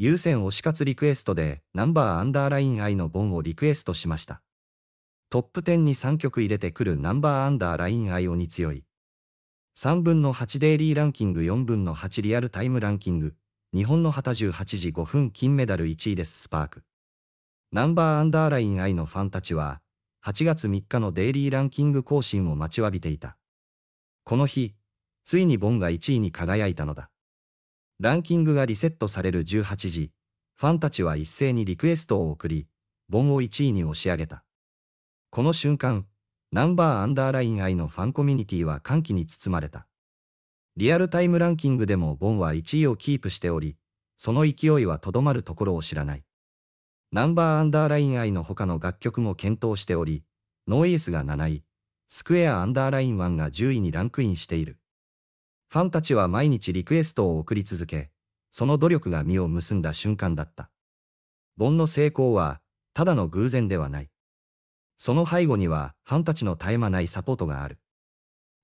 優先推し活リクエストでナンバーアンダーライン愛のボンをリクエストしました。トップ10に3曲入れてくるナンバーアンダーライン愛をに強い。3分の8デイリーランキング4分の8リアルタイムランキング。日本の旗18時5分金メダル1位ですスパーク。ナンバーアンダーライン愛のファンたちは、8月3日のデイリーランキング更新を待ちわびていた。この日、ついにボンが1位に輝いたのだ。ランキングがリセットされる18時、ファンたちは一斉にリクエストを送り、ボンを1位に押し上げた。この瞬間、ナンバーアンダーライン愛のファンコミュニティは歓喜に包まれた。リアルタイムランキングでもボンは1位をキープしており、その勢いはとどまるところを知らない。ナンバーアンダーライン愛の他の楽曲も検討しており、ノーイースが7位、スクエアアンダーライン1が10位にランクインしている。ファンたちは毎日リクエストを送り続け、その努力が実を結んだ瞬間だった。ボンの成功は、ただの偶然ではない。その背後には、ファンたちの絶え間ないサポートがある。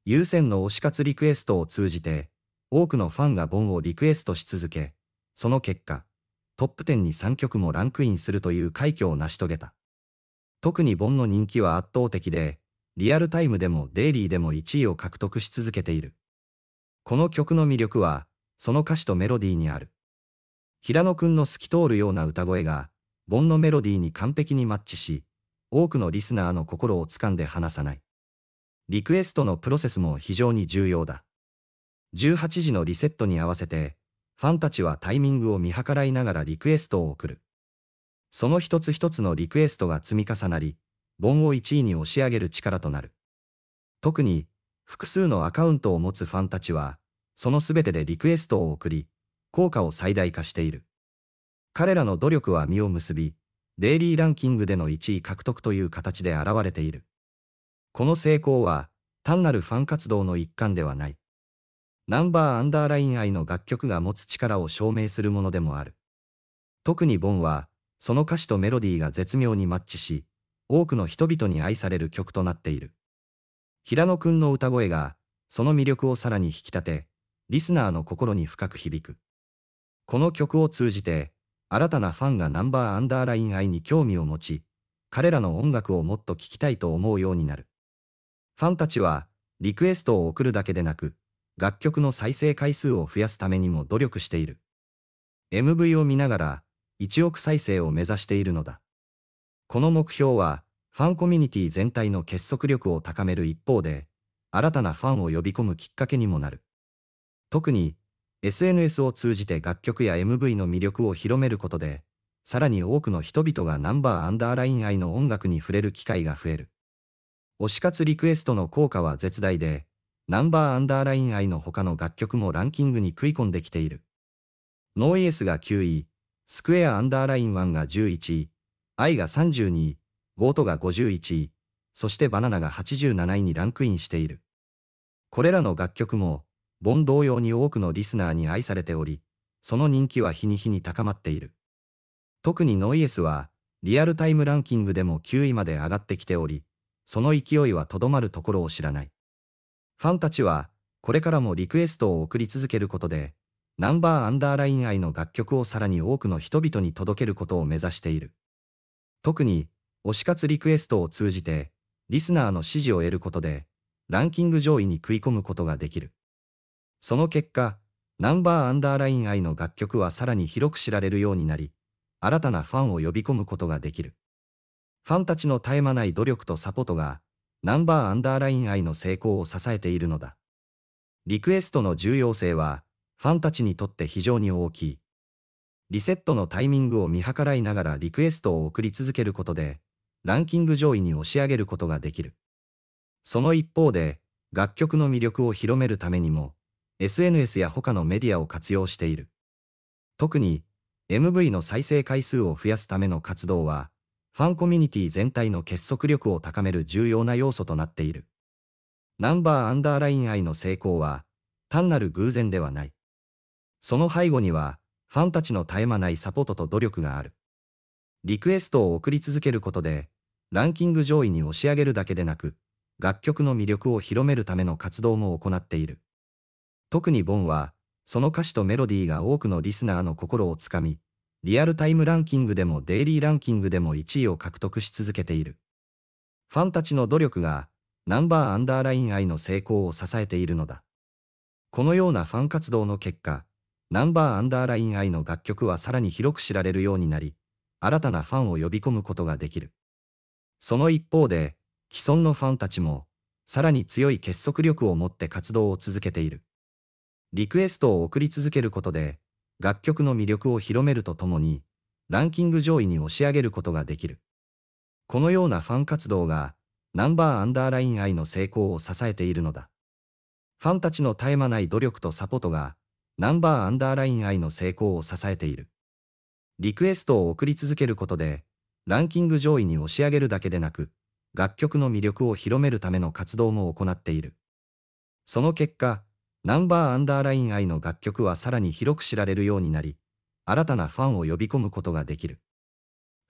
優先の推し活リクエストを通じて、多くのファンがボンをリクエストし続け、その結果、トップ10に3曲もランクインするという快挙を成し遂げた。特にボンの人気は圧倒的で、リアルタイムでもデイリーでも1位を獲得し続けている。この曲の魅力は、その歌詞とメロディーにある。平野くんの透き通るような歌声が、ボンのメロディーに完璧にマッチし、多くのリスナーの心を掴んで離さない。リクエストのプロセスも非常に重要だ。18時のリセットに合わせて、ファンたちはタイミングを見計らいながらリクエストを送る。その一つ一つのリクエストが積み重なり、盆を1位に押し上げる力となる。特に、複数のアカウントを持つファンたちは、そのすべてでリクエストを送り、効果を最大化している。彼らの努力は実を結び、デイリーランキングでの1位獲得という形で現れている。この成功は、単なるファン活動の一環ではない。ナンバーアンダーライン愛の楽曲が持つ力を証明するものでもある。特にボンは、その歌詞とメロディーが絶妙にマッチし、多くの人々に愛される曲となっている。平野くんの歌声が、その魅力をさらに引き立て、リスナーの心に深く響く。この曲を通じて、新たなファンがナンバーアンダーライン愛に興味を持ち、彼らの音楽をもっと聴きたいと思うようになる。ファンたちは、リクエストを送るだけでなく、楽曲の再生回数を増やすためにも努力している。MV を見ながら、1億再生を目指しているのだ。この目標は、ファンコミュニティ全体の結束力を高める一方で、新たなファンを呼び込むきっかけにもなる。特に、SNS を通じて楽曲や MV の魅力を広めることで、さらに多くの人々がナンバーアンダーライン愛の音楽に触れる機会が増える。推し活リクエストの効果は絶大で、ナンバーアンダーライン愛の他の楽曲もランキングに食い込んできている。ノーイエスが9位、スクエアアンダーライン1が11位、愛が32位、ゴートが51位、そしてバナナが87位にランクインしている。これらの楽曲も、ボン同様に多くのリスナーに愛されており、その人気は日に日に高まっている。特にノイエスは、リアルタイムランキングでも9位まで上がってきており、その勢いはとどまるところを知らない。ファンたちは、これからもリクエストを送り続けることで、ナンバーアンダーライン愛の楽曲をさらに多くの人々に届けることを目指している。特に、推し活リクエストを通じて、リスナーの支持を得ることで、ランキング上位に食い込むことができる。その結果、ナンバーアンダーライン愛の楽曲はさらに広く知られるようになり、新たなファンを呼び込むことができる。ファンたちの絶え間ない努力とサポートが、ナンバーアンダーライン愛の成功を支えているのだ。リクエストの重要性は、ファンたちにとって非常に大きい。リセットのタイミングを見計らいながらリクエストを送り続けることで、ランキング上位に押し上げることができる。その一方で、楽曲の魅力を広めるためにも、SNS や他のメディアを活用している。特に、MV の再生回数を増やすための活動は、ファンコミュニティ全体の結束力を高める重要な要素となっている。ナンバーアンダーライン愛の成功は、単なる偶然ではない。その背後には、ファンたちの絶え間ないサポートと努力がある。リクエストを送り続けることで、ランキング上位に押し上げるだけでなく、楽曲の魅力を広めるための活動も行っている。特にボンは、その歌詞とメロディーが多くのリスナーの心をつかみ、リアルタイムランキングでもデイリーランキングでも1位を獲得し続けている。ファンたちの努力が、ナンバーアンダーライン愛の成功を支えているのだ。このようなファン活動の結果、ナンバーアンダーライン愛の楽曲はさらに広く知られるようになり、新たなファンを呼び込むことができる。その一方で、既存のファンたちも、さらに強い結束力を持って活動を続けている。リクエストを送り続けることで、楽曲の魅力を広めるとともに、ランキング上位に押し上げることができる。このようなファン活動が、ナンバーアンダーライン愛の成功を支えているのだ。ファンたちの絶え間ない努力とサポートが、ナンバーアンダーライン愛の成功を支えている。リクエストを送り続けることで、ランキング上位に押し上げるだけでなく、楽曲の魅力を広めるための活動も行っている。その結果、ナンバーアンダーライン愛の楽曲はさらに広く知られるようになり、新たなファンを呼び込むことができる。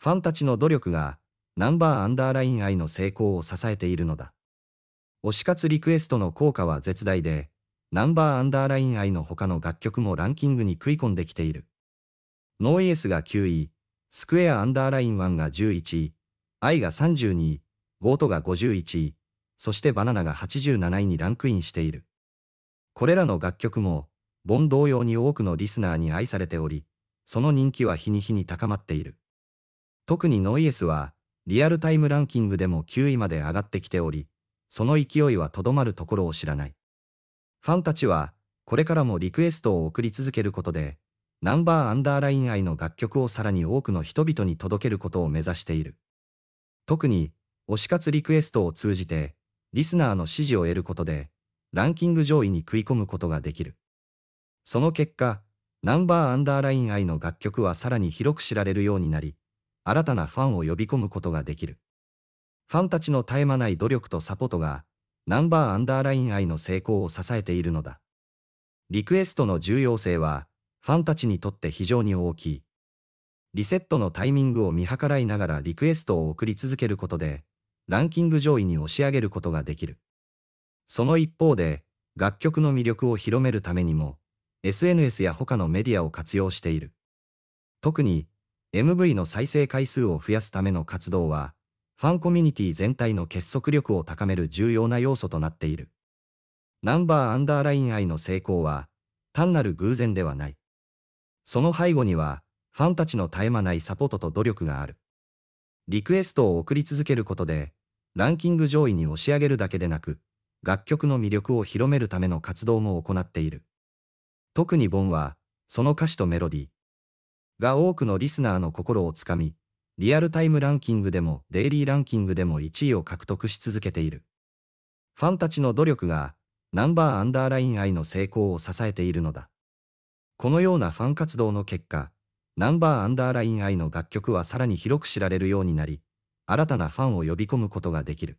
ファンたちの努力が、ナンバーアンダーライン愛の成功を支えているのだ。推し活リクエストの効果は絶大で、ナンバーアンダーライン愛の他の楽曲もランキングに食い込んできている。ノーイエスが9位、スクエアアンダーライン1が11位、I が32位、ゴートが51位、そしてバナナが87位にランクインしている。これらの楽曲も、ボン同様に多くのリスナーに愛されており、その人気は日に日に高まっている。特にノイエスは、リアルタイムランキングでも9位まで上がってきており、その勢いはとどまるところを知らない。ファンたちは、これからもリクエストを送り続けることで、ナンバーアンダーライン愛の楽曲をさらに多くの人々に届けることを目指している。特に、推し活リクエストを通じて、リスナーの支持を得ることで、ランキング上位に食い込むことができる。その結果、ナンバーアンダーライン愛の楽曲はさらに広く知られるようになり、新たなファンを呼び込むことができる。ファンたちの絶え間ない努力とサポートが、ナンバーアンダーライン愛の成功を支えているのだ。リクエストの重要性は、ファンたちにとって非常に大きい。リセットのタイミングを見計らいながらリクエストを送り続けることで、ランキング上位に押し上げることができる。その一方で、楽曲の魅力を広めるためにも、SNS や他のメディアを活用している。特に、MV の再生回数を増やすための活動は、ファンコミュニティ全体の結束力を高める重要な要素となっている。ナンバーアンダーライン愛の成功は、単なる偶然ではない。その背後には、ファンたちの絶え間ないサポートと努力がある。リクエストを送り続けることで、ランキング上位に押し上げるだけでなく、楽曲の魅力を広めるための活動も行っている。特にボンは、その歌詞とメロディーが多くのリスナーの心をつかみ、リアルタイムランキングでもデイリーランキングでも1位を獲得し続けている。ファンたちの努力が、ナンバーアンダーライン愛の成功を支えているのだ。このようなファン活動の結果、ナンバーアンダーライン愛の楽曲はさらに広く知られるようになり、新たなファンを呼び込むことができる。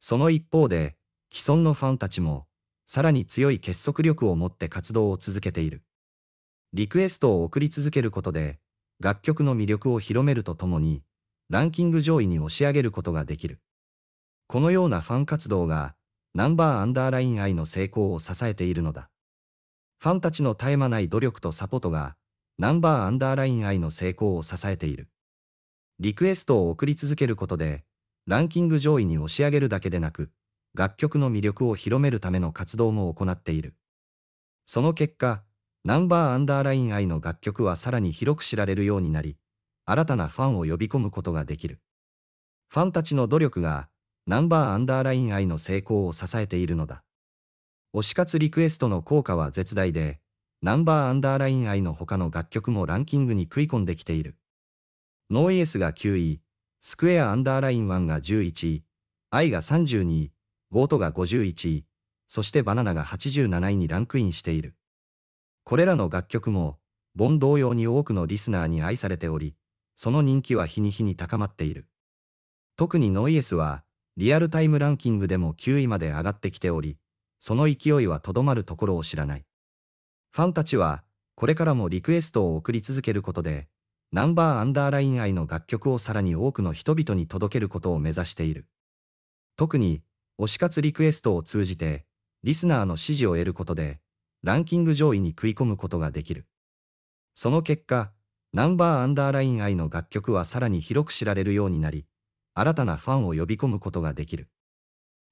その一方で、既存のファンたちも、さらに強い結束力を持って活動を続けている。リクエストを送り続けることで、楽曲の魅力を広めるとともに、ランキング上位に押し上げることができる。このようなファン活動が、ナンバーアンダーライン愛の成功を支えているのだ。ファンたちの絶え間ない努力とサポートが、ナンバーアンダーライン愛の成功を支えている。リクエストを送り続けることで、ランキング上位に押し上げるだけでなく、楽曲の魅力を広めるための活動も行っている。その結果、ナンバーアンダーライン愛の楽曲はさらに広く知られるようになり、新たなファンを呼び込むことができる。ファンたちの努力が、ナンバーアンダーライン愛の成功を支えているのだ。推し活リクエストの効果は絶大で、ナンバーアンダーライン愛の他の楽曲もランキングに食い込んできている。ノーイエスが9位、スクエアアンダーライン1が11位、愛が32位、ゴートが51位、そしてバナナが87位にランクインしている。これらの楽曲も、ボン同様に多くのリスナーに愛されており、その人気は日に日に高まっている。特にノイエスは、リアルタイムランキングでも9位まで上がってきており、その勢いはとどまるところを知らない。ファンたちは、これからもリクエストを送り続けることで、ナンバーアンダーライン愛の楽曲をさらに多くの人々に届けることを目指している。特に、推し活リクエストを通じて、リスナーの支持を得ることで、ランキング上位に食い込むことができる。その結果、ナンバーアンダーライン愛の楽曲はさらに広く知られるようになり、新たなファンを呼び込むことができる。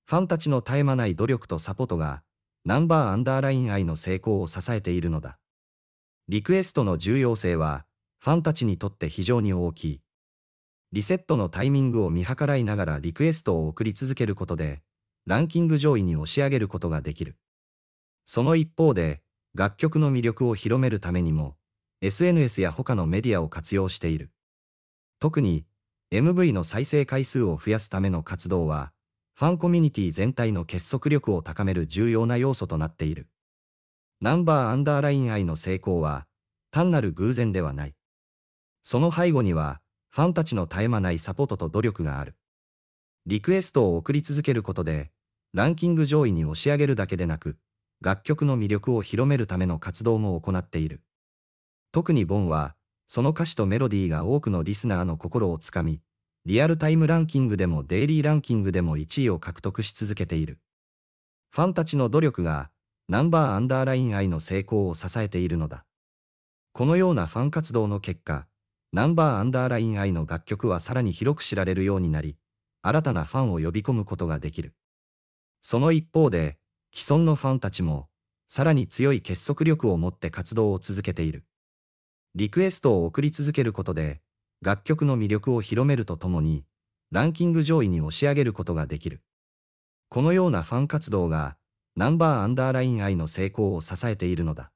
ファンたちの絶え間ない努力とサポートが、ナンバーアンダーライン愛の成功を支えているのだ。リクエストの重要性は、ファンたちにとって非常に大きい。リセットのタイミングを見計らいながらリクエストを送り続けることで、ランキング上位に押し上げることができる。その一方で、楽曲の魅力を広めるためにも、SNS や他のメディアを活用している。特に、MV の再生回数を増やすための活動は、ファンコミュニティ全体の結束力を高める重要な要素となっている。ナンバーアンダーライン愛の成功は、単なる偶然ではない。その背後には、ファンたちの絶え間ないサポートと努力がある。リクエストを送り続けることで、ランキング上位に押し上げるだけでなく、楽曲の魅力を広めるための活動も行っている。特にボンは、その歌詞とメロディーが多くのリスナーの心をつかみ、リアルタイムランキングでもデイリーランキングでも1位を獲得し続けている。ファンたちの努力が、ナンバーアンダーライン愛の成功を支えているのだ。このようなファン活動の結果、ナンバーアンダーライン愛の楽曲はさらに広く知られるようになり、新たなファンを呼び込むことができる。その一方で、既存のファンたちも、さらに強い結束力を持って活動を続けている。リクエストを送り続けることで、楽曲の魅力を広めるとともに、ランキング上位に押し上げることができる。このようなファン活動が、ナンバーアンダーライン愛の成功を支えているのだ。